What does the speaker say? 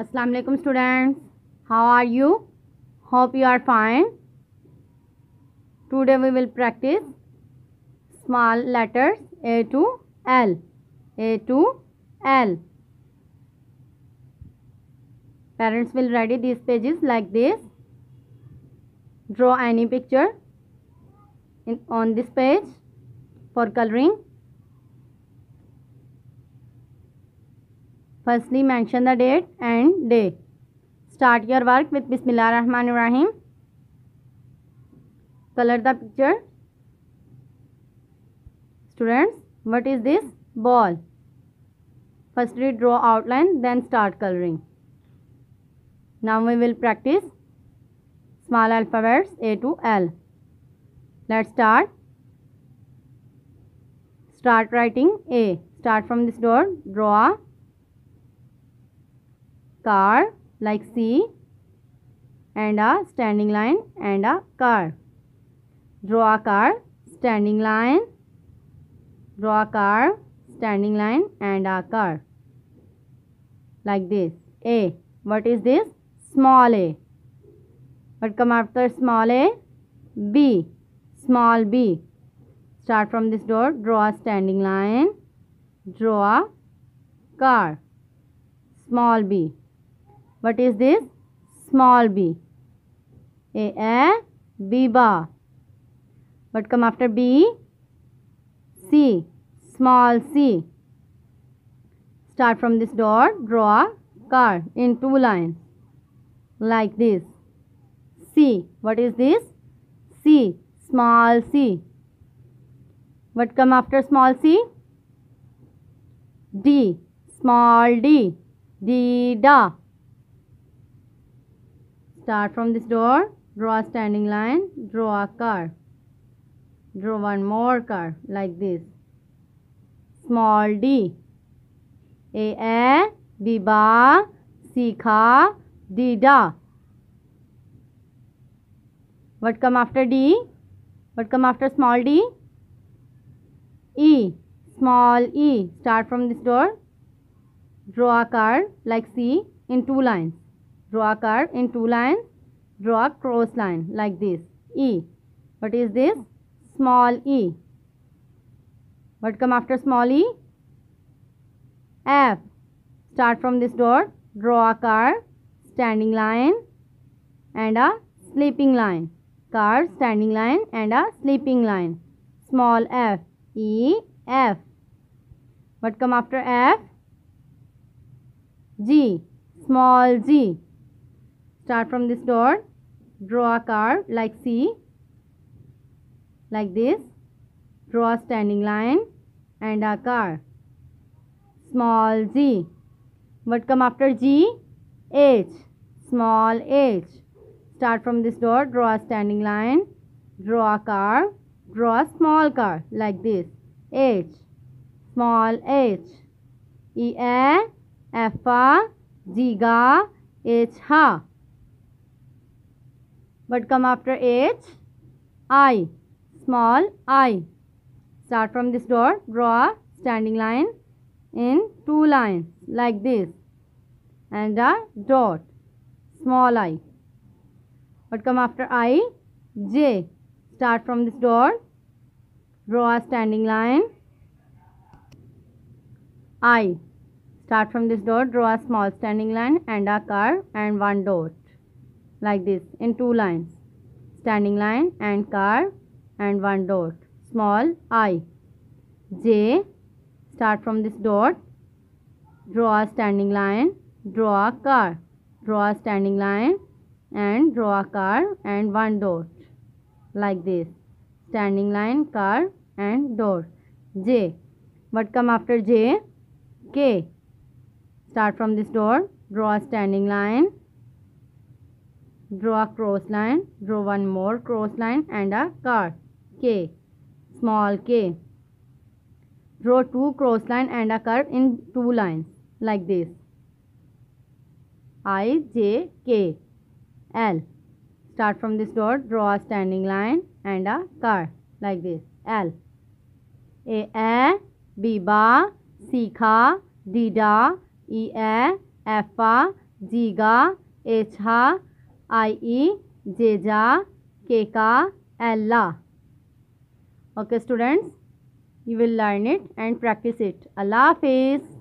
अस्सलाम alaikum students how are you hope you are fine today we will practice small letters a to l a to l parents will ready these pages like this draw any picture in, on this page for coloring Firstly, mention the date and day. Start your work with Bismillah Rahman Rahim. Color the picture. Students, what is this? Ball. Firstly, draw outline, then start coloring. Now we will practice small alphabets A to L. Let's start. Start writing A. Start from this door, draw a car like C and a standing line and a car. Draw a car, standing line, draw a car, standing line and a car. Like this. A. What is this? Small a. What come after small a? B. Small b. Start from this door, draw a standing line, draw a car, small b. What is this? Small b. A, A, B bar. What come after B? C. Small c. Start from this dot, draw a in two lines. Like this. C. What is this? C. Small c. What come after small c? D. Small d. D, da. Start from this door, draw a standing line, draw a car. Draw one more car like this. Small d. A A, B ba, C kha, D da. What come after D? What come after small d? E. Small e. Start from this door. Draw a car like C in two lines draw a curve in two lines draw a cross line like this e what is this small e what come after small e f start from this dot draw a curve standing line and a sleeping line curve standing line and a sleeping line small f e f what come after f g small g start from this dot draw a curve like C like this draw a standing line and a curve small g what come after g h small h start from this dot draw a standing line draw a curve draw a small curve like this h small h e a f a g h ha but come after H I small I start from this dot draw a standing line in two lines like this and a dot small I but come after I J start from this dot draw a standing line I start from this dot draw a small standing line and a curve and one dot like this in two lines standing line and car and one dot small i j start from this dot draw a standing line draw a car draw a standing line and draw a car and one dot like this standing line car and dot j what come after j k start from this dot draw a standing line draw a cross line draw one more cross line and a car k small k draw two cross line and a curve in two lines like this i j k l start from this dot draw a standing line and a curve like this l a a b ba c kha d da e a f a g ga h ha आई ई जे जा के का एल्ला okay students you will learn it and practice it अल्लाह हाफिज़